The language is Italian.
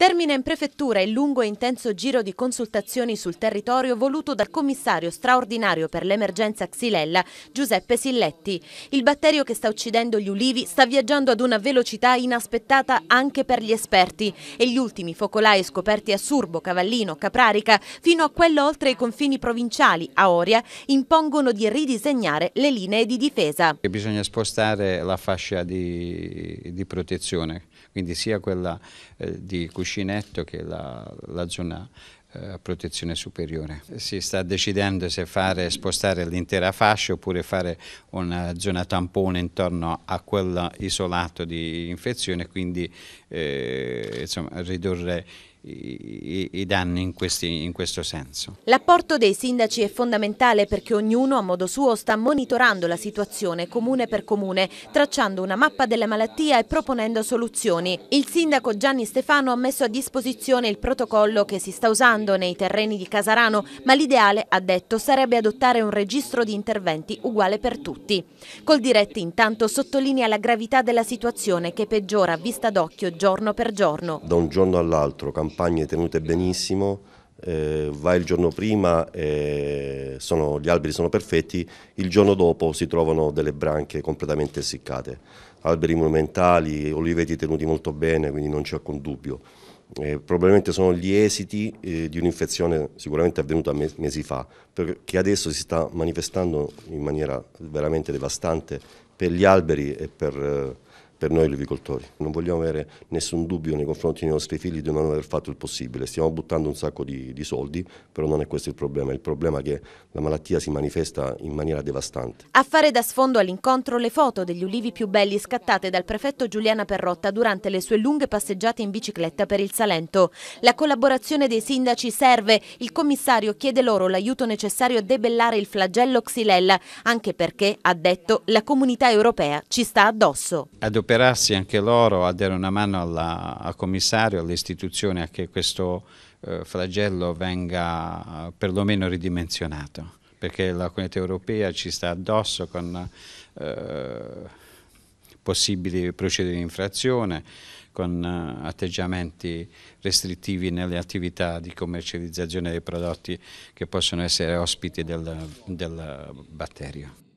Termina in prefettura il lungo e intenso giro di consultazioni sul territorio voluto dal commissario straordinario per l'emergenza Xylella, Giuseppe Silletti. Il batterio che sta uccidendo gli ulivi sta viaggiando ad una velocità inaspettata anche per gli esperti e gli ultimi focolai scoperti a Surbo, Cavallino, Caprarica, fino a quello oltre i confini provinciali, a Oria, impongono di ridisegnare le linee di difesa. Bisogna spostare la fascia di, di protezione, quindi sia quella eh, di cucina Cuscinetto che è la, la zona eh, protezione superiore. Si sta decidendo se fare, spostare l'intera fascia oppure fare una zona tampone intorno a quell'isolato di infezione, quindi eh, insomma, ridurre i, i danni in, questi, in questo senso. L'apporto dei sindaci è fondamentale perché ognuno a modo suo sta monitorando la situazione comune per comune, tracciando una mappa della malattia e proponendo soluzioni. Il sindaco Gianni Stefano ha messo a disposizione il protocollo che si sta usando nei terreni di Casarano, ma l'ideale, ha detto, sarebbe adottare un registro di interventi uguale per tutti. Col diretti intanto sottolinea la gravità della situazione che peggiora a vista d'occhio giorno per giorno. Da un giorno all'altro, campagne tenute benissimo, eh, vai il giorno prima e sono, gli alberi sono perfetti, il giorno dopo si trovano delle branche completamente essiccate, alberi monumentali, oliveti tenuti molto bene, quindi non c'è alcun dubbio. Eh, probabilmente sono gli esiti eh, di un'infezione sicuramente avvenuta mes mesi fa, che adesso si sta manifestando in maniera veramente devastante per gli alberi e per... Eh, per noi agricoltori. Non vogliamo avere nessun dubbio nei confronti dei nostri figli di non aver fatto il possibile. Stiamo buttando un sacco di, di soldi, però non è questo il problema. Il problema è che la malattia si manifesta in maniera devastante. A fare da sfondo all'incontro le foto degli ulivi più belli scattate dal prefetto Giuliana Perrotta durante le sue lunghe passeggiate in bicicletta per il Salento. La collaborazione dei sindaci serve. Il commissario chiede loro l'aiuto necessario a debellare il flagello xylella, anche perché, ha detto, la comunità europea ci sta addosso. Adop sperarsi anche loro a dare una mano alla, al commissario, alle istituzioni a che questo eh, flagello venga eh, perlomeno ridimensionato, perché la comunità europea ci sta addosso con eh, possibili procedure di infrazione, con eh, atteggiamenti restrittivi nelle attività di commercializzazione dei prodotti che possono essere ospiti del, del batterio.